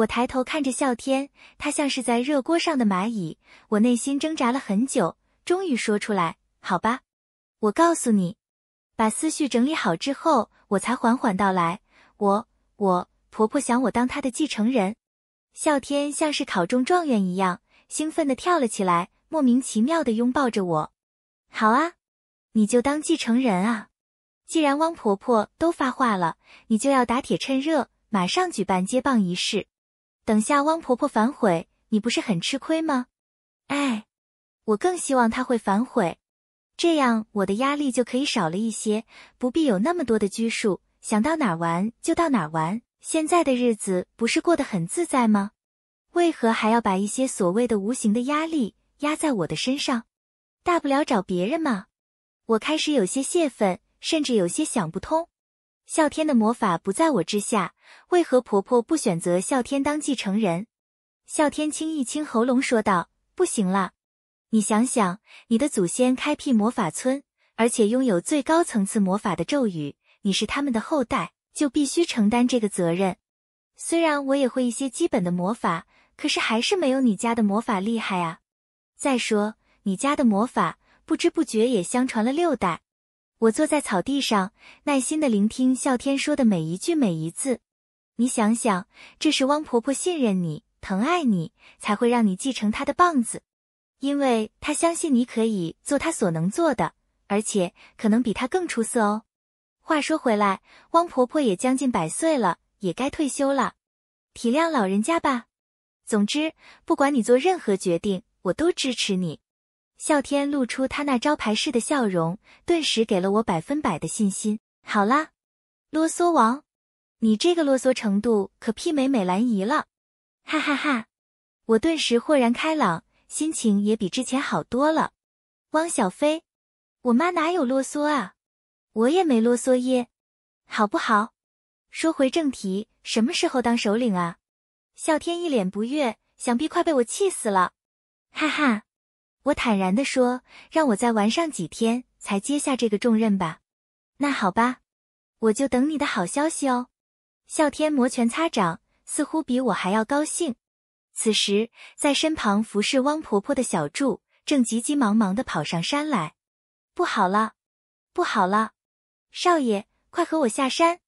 我抬头看着笑天，他像是在热锅上的蚂蚁。我内心挣扎了很久，终于说出来：“好吧，我告诉你。”把思绪整理好之后，我才缓缓道来：“我……我婆婆想我当她的继承人。”笑天像是考中状元一样，兴奋地跳了起来，莫名其妙地拥抱着我：“好啊，你就当继承人啊！既然汪婆婆都发话了，你就要打铁趁热，马上举办接棒仪式。”等下，汪婆婆反悔，你不是很吃亏吗？哎，我更希望她会反悔，这样我的压力就可以少了一些，不必有那么多的拘束，想到哪玩就到哪玩。现在的日子不是过得很自在吗？为何还要把一些所谓的无形的压力压在我的身上？大不了找别人嘛。我开始有些泄愤，甚至有些想不通。啸天的魔法不在我之下，为何婆婆不选择啸天当继承人？啸天清一清喉咙说道：“不行啦，你想想，你的祖先开辟魔法村，而且拥有最高层次魔法的咒语，你是他们的后代，就必须承担这个责任。虽然我也会一些基本的魔法，可是还是没有你家的魔法厉害啊。再说，你家的魔法不知不觉也相传了六代。”我坐在草地上，耐心的聆听孝天说的每一句每一字。你想想，这是汪婆婆信任你、疼爱你，才会让你继承她的棒子，因为她相信你可以做她所能做的，而且可能比她更出色哦。话说回来，汪婆婆也将近百岁了，也该退休了，体谅老人家吧。总之，不管你做任何决定，我都支持你。啸天露出他那招牌式的笑容，顿时给了我百分百的信心。好啦，啰嗦王，你这个啰嗦程度可媲美美兰姨了，哈哈哈！我顿时豁然开朗，心情也比之前好多了。汪小菲，我妈哪有啰嗦啊？我也没啰嗦耶，好不好？说回正题，什么时候当首领啊？啸天一脸不悦，想必快被我气死了，哈哈。我坦然地说：“让我再玩上几天，才接下这个重任吧。”那好吧，我就等你的好消息哦。啸天摩拳擦掌，似乎比我还要高兴。此时，在身旁服侍汪婆婆的小柱正急急忙忙地跑上山来：“不好了，不好了，少爷，快和我下山！”